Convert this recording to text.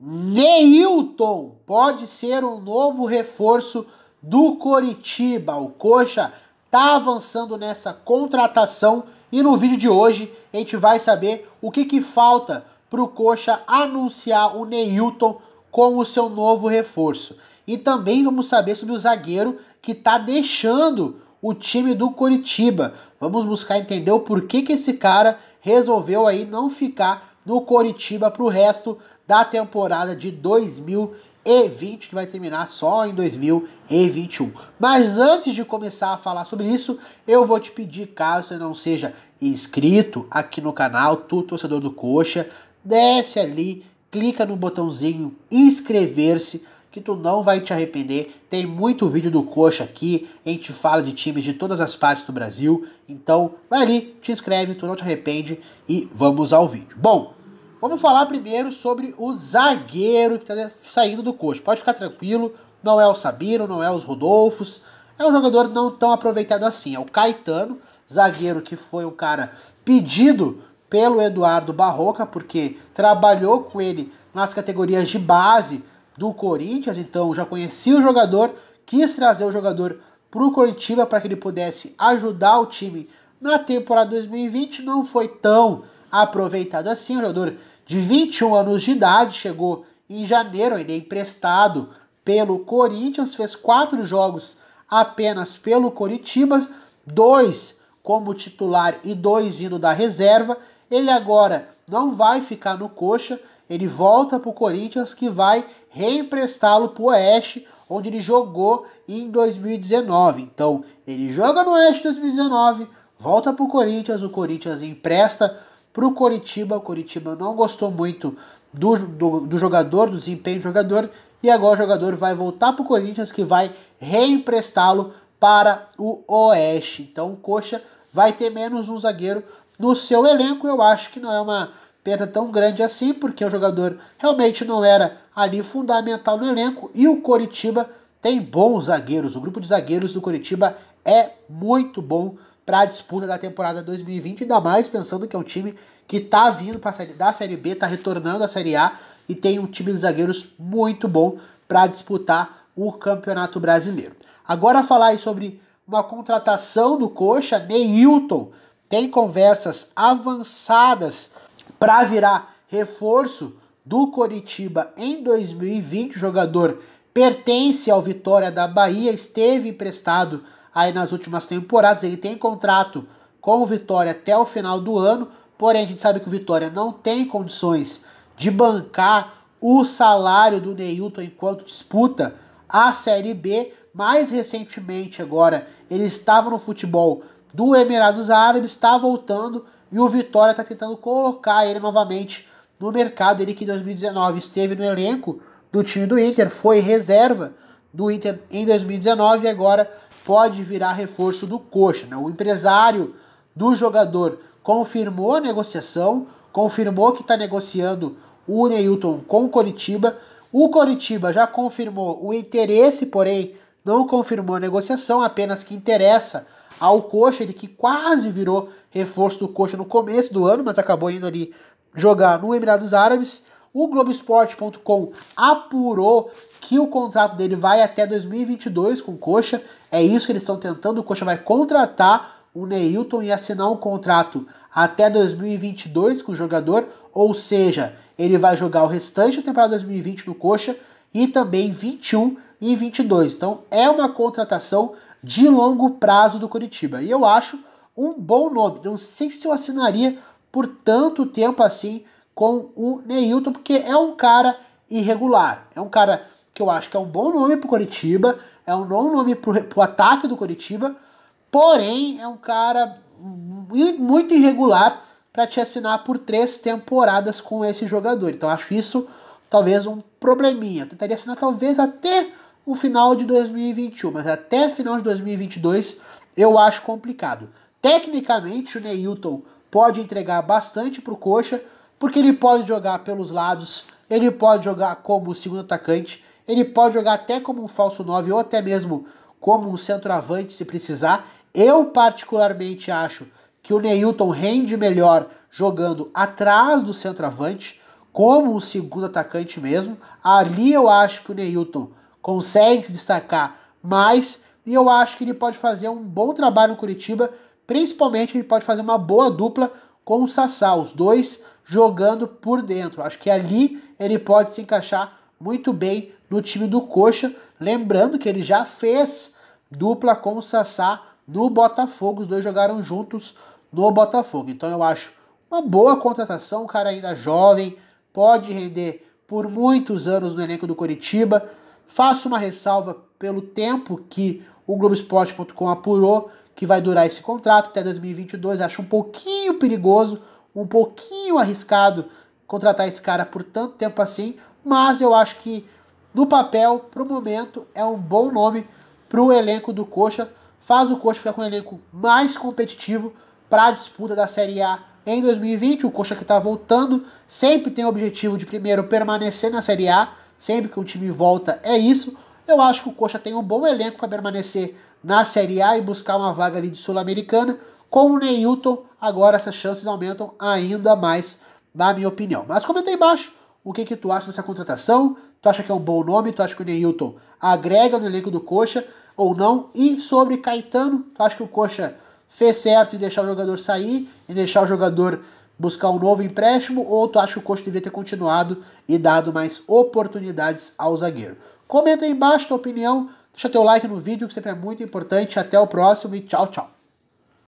Neilton pode ser um novo reforço do Coritiba. O Coxa tá avançando nessa contratação e no vídeo de hoje a gente vai saber o que, que falta para o Coxa anunciar o Neilton como seu novo reforço. E também vamos saber sobre o zagueiro que tá deixando o time do Coritiba. Vamos buscar entender o porquê que esse cara resolveu aí não ficar no Coritiba para o resto da temporada de 2020, que vai terminar só em 2021. Mas antes de começar a falar sobre isso, eu vou te pedir, caso você não seja inscrito aqui no canal, tu, torcedor do Coxa, desce ali, clica no botãozinho inscrever-se que tu não vai te arrepender. Tem muito vídeo do Coxa aqui, a gente fala de times de todas as partes do Brasil. Então, vai ali, te inscreve, tu não te arrepende e vamos ao vídeo. Bom, Vamos falar primeiro sobre o zagueiro que está saindo do coach. Pode ficar tranquilo, não é o Sabino, não é os Rodolfos. É um jogador não tão aproveitado assim. É o Caetano, zagueiro que foi um cara pedido pelo Eduardo Barroca, porque trabalhou com ele nas categorias de base do Corinthians, então já conhecia o jogador, quis trazer o jogador para o Corinthians para que ele pudesse ajudar o time na temporada 2020. Não foi tão aproveitado assim. Um jogador de 21 anos de idade, chegou em janeiro, ainda é emprestado pelo Corinthians, fez quatro jogos apenas pelo Coritiba, dois como titular e dois vindo da reserva. Ele agora não vai ficar no coxa, ele volta para o Corinthians que vai reemprestá-lo para o Oeste, onde ele jogou em 2019. Então ele joga no Oeste 2019, volta para o Corinthians, o Corinthians empresta para o Coritiba. O Coritiba não gostou muito do, do, do, jogador, do desempenho do jogador, e agora o jogador vai voltar para o Corinthians que vai reemprestá-lo para o Oeste. Então o Coxa vai ter menos um zagueiro no seu elenco. Eu acho que não é uma perda tão grande assim, porque o jogador realmente não era ali fundamental no elenco e o Coritiba tem bons zagueiros. O grupo de zagueiros do Coritiba é muito bom para a disputa da temporada 2020, ainda mais pensando que é um time que está vindo para da Série B, está retornando à Série A e tem um time de zagueiros muito bom para disputar o Campeonato Brasileiro. Agora falar sobre uma contratação do Coxa, Neilton tem conversas avançadas para virar reforço do Coritiba em 2020. O jogador pertence ao Vitória da Bahia, esteve emprestado aí nas últimas temporadas. Ele tem contrato com o Vitória até o final do ano, porém a gente sabe que o Vitória não tem condições de bancar o salário do Neilton enquanto disputa a Série B. Mais recentemente, agora, ele estava no futebol do Emirados Árabes, está voltando e o Vitória está tentando colocar ele novamente no mercado. Ele que em 2019 esteve no elenco do time do Inter, foi reserva do Inter em 2019 e agora pode virar reforço do Coxa. Né? O empresário do jogador confirmou a negociação, confirmou que está negociando o Neilton com o Coritiba. O Coritiba já confirmou o interesse, porém não confirmou a negociação, apenas que interessa ao Coxa, ele que quase virou reforço do Coxa no começo do ano, mas acabou indo ali jogar no Emirados Árabes. O Globoesporte.com apurou que o contrato dele vai até 2022 com o Coxa. É isso que eles estão tentando. O Coxa vai contratar o Neilton e assinar um contrato até 2022 com o jogador, ou seja, ele vai jogar o restante da temporada 2020 no Coxa e também 21 e 22. Então é uma contratação de longo prazo do Curitiba. E eu acho um bom nome. Não sei se eu assinaria por tanto tempo assim com o Neilton, porque é um cara irregular. É um cara que eu acho que é um bom nome para o Coritiba, é um bom nome para o ataque do Coritiba, porém é um cara muito irregular para te assinar por três temporadas com esse jogador. Então acho isso talvez um probleminha. Eu tentaria assinar talvez até o final de 2021, mas até final de 2022 eu acho complicado. Tecnicamente o Neilton pode entregar bastante para o Coxa, porque ele pode jogar pelos lados, ele pode jogar como segundo atacante, ele pode jogar até como um falso 9 ou até mesmo como um centroavante se precisar. Eu particularmente acho que o Neilton rende melhor jogando atrás do centroavante, como um segundo atacante mesmo. Ali eu acho que o Neilton consegue se destacar mais e eu acho que ele pode fazer um bom trabalho no Curitiba, principalmente ele pode fazer uma boa dupla com o Sassá, os dois jogando por dentro. Acho que ali ele pode se encaixar muito bem no time do Coxa, lembrando que ele já fez dupla com o Sassá no Botafogo, os dois jogaram juntos no Botafogo. Então eu acho uma boa contratação, um cara ainda jovem, pode render por muitos anos no elenco do Coritiba. Faço uma ressalva pelo tempo que o Globoesporte.com apurou que vai durar esse contrato até 2022. Acho um pouquinho perigoso, um pouquinho arriscado contratar esse cara por tanto tempo assim, mas eu acho que no papel, pro momento, é um bom nome pro elenco do Coxa. Faz o Coxa ficar com o elenco mais competitivo para a disputa da Série A em 2020. O Coxa que está voltando sempre tem o objetivo de primeiro permanecer na Série A. Sempre que um time volta é isso. Eu acho que o Coxa tem um bom elenco para permanecer na Série A e buscar uma vaga ali de Sul-Americana. Com o Neilton, agora essas chances aumentam ainda mais, na minha opinião. Mas comenta aí embaixo o que, que tu acha dessa contratação. Tu acha que é um bom nome? Tu acha que o Neilton agrega no elenco do Coxa ou não? E sobre Caetano, tu acha que o Coxa fez certo em deixar o jogador sair e deixar o jogador buscar um novo empréstimo ou tu acha que o Coxa devia ter continuado e dado mais oportunidades ao zagueiro? Comenta aí embaixo tua opinião, Deixa teu like no vídeo, que sempre é muito importante. Até o próximo e tchau, tchau.